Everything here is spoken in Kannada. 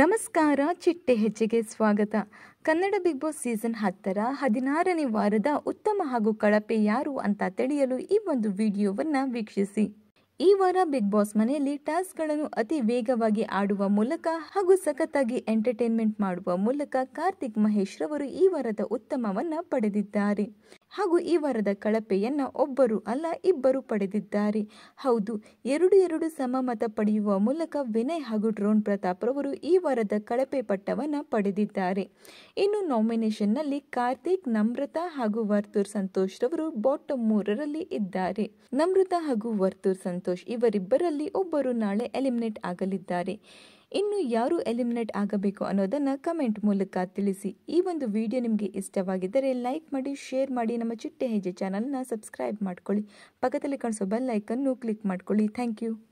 ನಮಸ್ಕಾರ ಚಿಟ್ಟೆ ಹೆಜ್ಜೆಗೆ ಸ್ವಾಗತ ಕನ್ನಡ ಬಿಗ್ ಬಾಸ್ ಸೀಸನ್ ಹತ್ತರ ಹದಿನಾರನೇ ವಾರದ ಉತ್ತಮ ಹಾಗೂ ಕಳಪೆ ಯಾರು ಅಂತ ತಿಳಿಯಲು ಈ ಒಂದು ವಿಡಿಯೋವನ್ನು ವೀಕ್ಷಿಸಿ ಈ ವಾರ ಬಿಗ್ ಬಾಸ್ ಮನೆಯಲ್ಲಿ ಟಾಸ್ಕ್ಗಳನ್ನು ಅತಿ ವೇಗವಾಗಿ ಆಡುವ ಮೂಲಕ ಹಾಗೂ ಸಖತ್ತಾಗಿ ಎಂಟರ್ಟೈನ್ಮೆಂಟ್ ಮಾಡುವ ಮೂಲಕ ಕಾರ್ತಿಕ್ ಮಹೇಶ್ ರವರು ಈ ವಾರದ ಉತ್ತಮವನ್ನ ಪಡೆದಿದ್ದಾರೆ ಹಾಗೂ ಈ ವಾರದ ಕಳಪೆಯನ್ನ ಒಬ್ಬರು ಅಲ್ಲ ಇಬ್ಬರು ಪಡೆದಿದ್ದಾರೆ ಹೌದು ಎರಡು ಎರಡು ಸಮಮತ ಪಡೆಯುವ ಮೂಲಕ ವಿನಯ್ ಹಾಗೂ ಡ್ರೋನ್ ಪ್ರತಾಪ್ ರವರು ಈ ವಾರದ ಕಳಪೆ ಪಟ್ಟವನ್ನ ಪಡೆದಿದ್ದಾರೆ ಇನ್ನು ನಾಮಿನೇಷನ್ನಲ್ಲಿ ಕಾರ್ತಿಕ್ ನಮ್ರತಾ ಹಾಗೂ ವರ್ತೂರ್ ಸಂತೋಷ್ ರವರು ಬಾಟಮ್ ಮೂರರಲ್ಲಿ ಇದ್ದಾರೆ ನಮ್ರತಾ ಹಾಗೂ ವರ್ತೂರ್ ಸಂತೋಷ್ ಸಂತೋಷ್ ಇವರಿಬ್ಬರಲ್ಲಿ ಒಬ್ಬರು ನಾಳೆ ಎಲಿಮಿನೇಟ್ ಆಗಲಿದ್ದಾರೆ ಇನ್ನು ಯಾರು ಎಲಿಮಿನೇಟ್ ಆಗಬೇಕು ಅನ್ನೋದನ್ನು ಕಮೆಂಟ್ ಮೂಲಕ ತಿಳಿಸಿ ಈ ಒಂದು ವಿಡಿಯೋ ನಿಮಗೆ ಇಷ್ಟವಾಗಿದ್ದರೆ ಲೈಕ್ ಮಾಡಿ ಶೇರ್ ಮಾಡಿ ನಮ್ಮ ಚಿಟ್ಟೆ ಹೆಜ್ಜೆ ಚಾನಲ್ನ ಸಬ್ಸ್ಕ್ರೈಬ್ ಮಾಡ್ಕೊಳ್ಳಿ ಪಕ್ಕದಲ್ಲಿ ಕಾಣಿಸೋ ಬೆಲ್ ಲೈಕನ್ನು ಕ್ಲಿಕ್ ಮಾಡ್ಕೊಳ್ಳಿ ಥ್ಯಾಂಕ್ ಯು